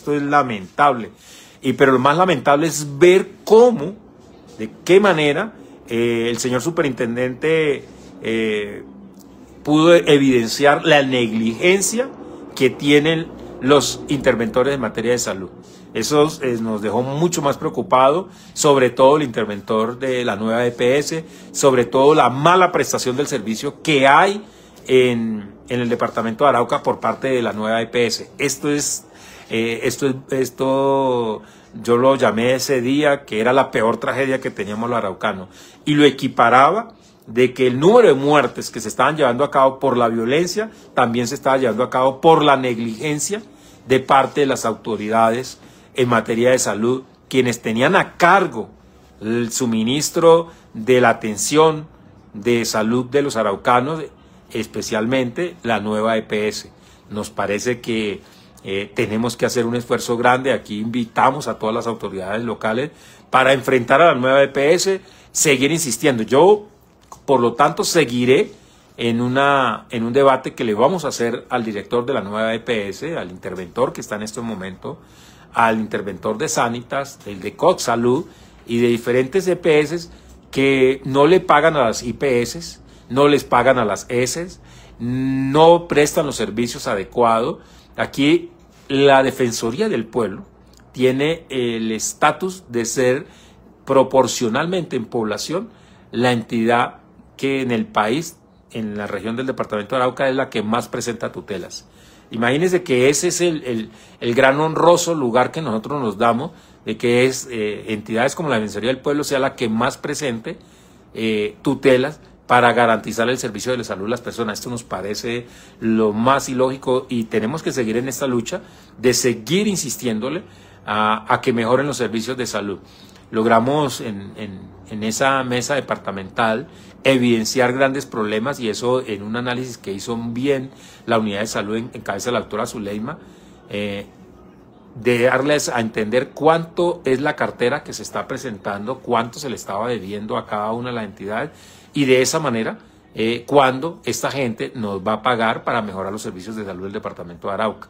Esto es lamentable. Y pero lo más lamentable es ver cómo, de qué manera eh, el señor superintendente eh, pudo evidenciar la negligencia que tienen los interventores en materia de salud. Eso eh, nos dejó mucho más preocupado, sobre todo el interventor de la nueva EPS, sobre todo la mala prestación del servicio que hay en, en el departamento de Arauca por parte de la nueva EPS. Esto es eh, esto, esto yo lo llamé ese día que era la peor tragedia que teníamos los araucanos y lo equiparaba de que el número de muertes que se estaban llevando a cabo por la violencia también se estaba llevando a cabo por la negligencia de parte de las autoridades en materia de salud, quienes tenían a cargo el suministro de la atención de salud de los araucanos, especialmente la nueva EPS. Nos parece que eh, tenemos que hacer un esfuerzo grande. Aquí invitamos a todas las autoridades locales para enfrentar a la nueva EPS, seguir insistiendo. Yo, por lo tanto, seguiré en, una, en un debate que le vamos a hacer al director de la nueva EPS, al interventor que está en este momento, al interventor de Sanitas, el de Cox Salud y de diferentes EPS que no le pagan a las IPS, no les pagan a las e S, no prestan los servicios adecuados Aquí la Defensoría del Pueblo tiene el estatus de ser proporcionalmente en población la entidad que en el país, en la región del departamento de Arauca, es la que más presenta tutelas. Imagínense que ese es el, gran honroso lugar que nosotros nos damos, de que es eh, entidades como la Defensoría del Pueblo sea la que más presente eh, tutelas para garantizar el servicio de la salud a las personas. Esto nos parece lo más ilógico y tenemos que seguir en esta lucha de seguir insistiéndole a, que mejoren los servicios de salud. Logramos en, en, esa mesa departamental evidenciar grandes problemas y eso en un análisis que hizo bien la unidad de salud en, cabeza de la doctora Zuleima. Eh, de darles a entender cuánto es la cartera que se está presentando, cuánto se le estaba debiendo a cada una de las entidades y de esa manera eh, cuándo esta gente nos va a pagar para mejorar los servicios de salud del departamento de Arauca.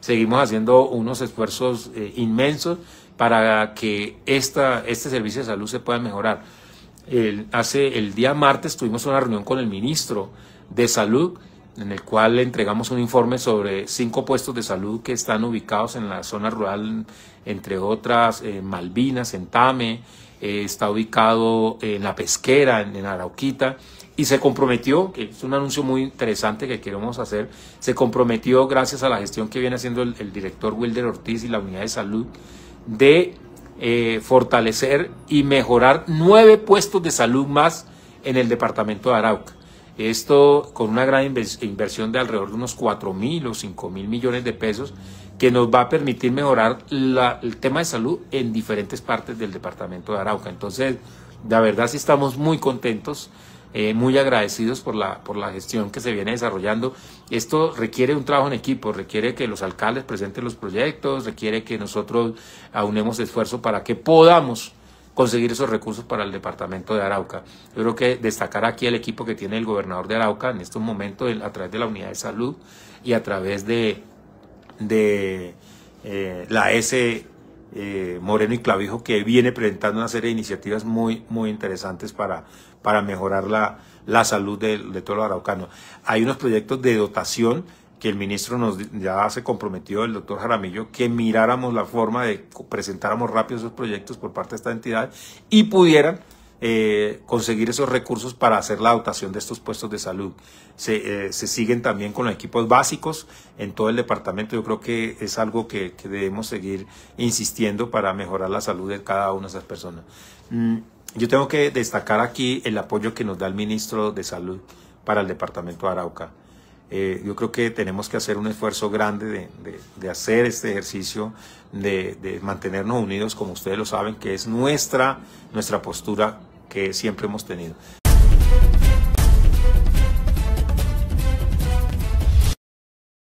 Seguimos haciendo unos esfuerzos eh, inmensos para que esta, este servicio de salud se pueda mejorar. hace el día martes tuvimos una reunión con el ministro de Salud en el cual le entregamos un informe sobre cinco puestos de salud que están ubicados en la zona rural, entre otras en eh, Malvinas, en eh, está ubicado en La Pesquera, en, Arauquita, y se comprometió, que es un anuncio muy interesante que queremos hacer, se comprometió gracias a la gestión que viene haciendo el, director Wilder Ortiz y la unidad de salud de eh, fortalecer y mejorar nueve puestos de salud más en el departamento de Arauca. Esto con una gran inversión de alrededor de unos 4 mil o 5 mil millones de pesos que nos va a permitir mejorar el tema de salud en diferentes partes del departamento de Arauca. Entonces, la verdad sí estamos muy contentos, eh, muy agradecidos por por la gestión que se viene desarrollando. Esto requiere un trabajo en equipo, requiere que los alcaldes presenten los proyectos, requiere que nosotros aunemos esfuerzo para que podamos conseguir esos recursos para el departamento de Arauca. Yo creo que destacar aquí el equipo que tiene el gobernador de Arauca en estos momentos a través de la unidad de salud y a través de, de eh, la S. Eh, Moreno y Clavijo que viene presentando una serie de iniciativas muy, muy interesantes para, para mejorar la, la salud de, de todos los araucanos. Hay unos proyectos de dotación que el ministro nos ya se comprometió, el doctor Jaramillo, que miráramos la forma de presentáramos rápido esos proyectos por parte de esta entidad y pudieran eh, conseguir esos recursos para hacer la dotación de estos puestos de salud. Eh, se, siguen también con los equipos básicos en todo el departamento. Yo creo que es algo que, debemos seguir insistiendo para mejorar la salud de cada una de esas personas. Mm, yo tengo que destacar aquí el apoyo que nos da el ministro de Salud para el departamento de Arauca. Eh, yo creo que tenemos que hacer un esfuerzo grande de, hacer este ejercicio, de, de, mantenernos unidos, como ustedes lo saben, que es nuestra, nuestra postura que siempre hemos tenido.